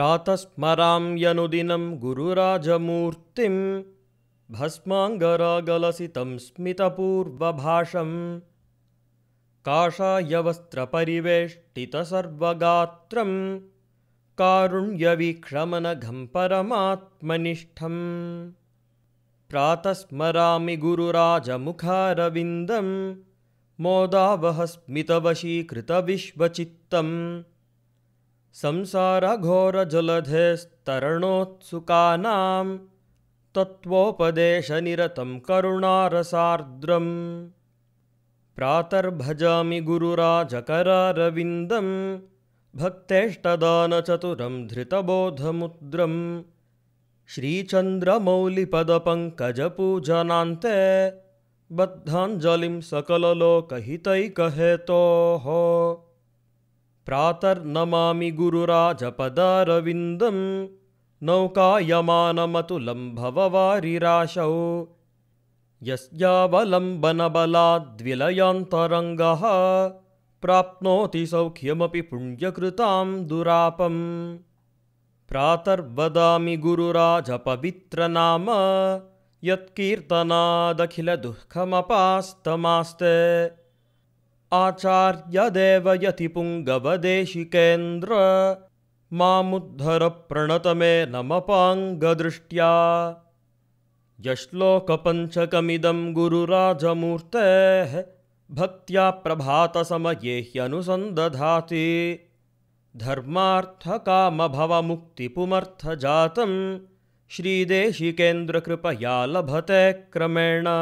प्रातः यनुदिनं गुरुराजमूर्तिं भस्माङ्गरागलसितं स्मितपूर्वभाषम् काषायवस्त्रपरिवेष्टितसर्वगात्रं कारुण्यवीक्षमनघं परमात्मनिष्ठं प्रातस्मरामि गुरुराजमुखारविन्दं मोदा संसारघोरजलधेस्तरणोत्सुकानां तत्त्वोपदेशनिरतं करुणारसार्द्रम् प्रातर्भजामि गुरुराजकरारविन्दं भक्तेष्टदानचतुरं धृतबोधमुद्रम् श्रीचन्द्रमौलिपदपङ्कजपूजनान्ते बद्धाञ्जलिं सकललोकहितैकहेतोः प्रातर्नमामि गुरुराजपदारविन्दं नौकायमानमतुलं भववारिराशौ यस्यावलम्बनबलाद्विलयान्तरङ्गः प्राप्नोति सौख्यमपि पुण्यकृतां दुरापम् प्रातर्वदामि गुरुराजपवित्रनाम यत्कीर्तनादखिलदुःखमपास्तमास्ते आचार्यदेव यतिपुङ्गवदेशिकेन्द्र मामुद्धरप्रणतमे नमपाङ्गदृष्ट्या यश्लोकपञ्चकमिदं गुरुराजमूर्तेः भक्त्या प्रभातसमये धर्मार्थकामभवमुक्तिपुमर्थजातम् धर्मार्थकामभवमुक्तिपुमर्थजातं श्रीदेशिकेन्द्रकृपया लभते क्रमेण